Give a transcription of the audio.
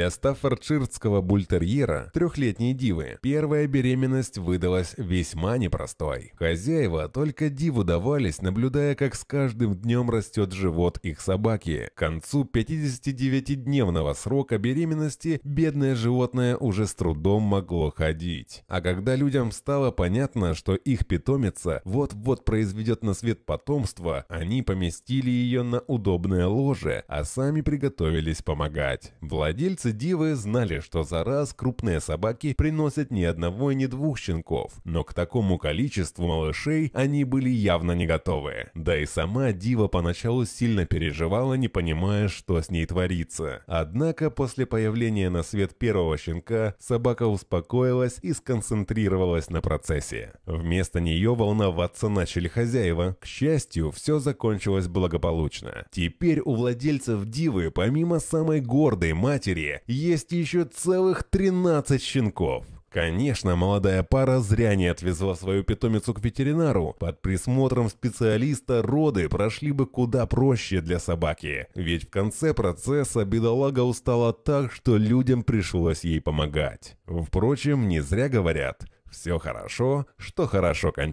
Для стаффордширского бультерьера, трехлетней дивы, первая беременность выдалась весьма непростой. Хозяева только диву давались, наблюдая, как с каждым днем растет живот их собаки. К концу 59-дневного срока беременности бедное животное уже с трудом могло ходить. А когда людям стало понятно, что их питомица вот-вот произведет на свет потомство, они поместили ее на удобное ложе, а сами приготовились помогать. Владельцы рецидивы знали, что за раз крупные собаки приносят ни одного и ни двух щенков, но к такому количеству малышей они были явно не готовы. Да и сама Дива поначалу сильно переживала, не понимая, что с ней творится. Однако после появления на свет первого щенка собака успокоилась и сконцентрировалась на процессе. Вместо нее волноваться начали хозяева. К счастью, все закончилось благополучно. Теперь у владельцев Дивы, помимо самой гордой матери, есть еще целых 13 щенков. Конечно, молодая пара зря не отвезла свою питомицу к ветеринару. Под присмотром специалиста роды прошли бы куда проще для собаки. Ведь в конце процесса бедолага устала так, что людям пришлось ей помогать. Впрочем, не зря говорят «все хорошо, что хорошо кончается».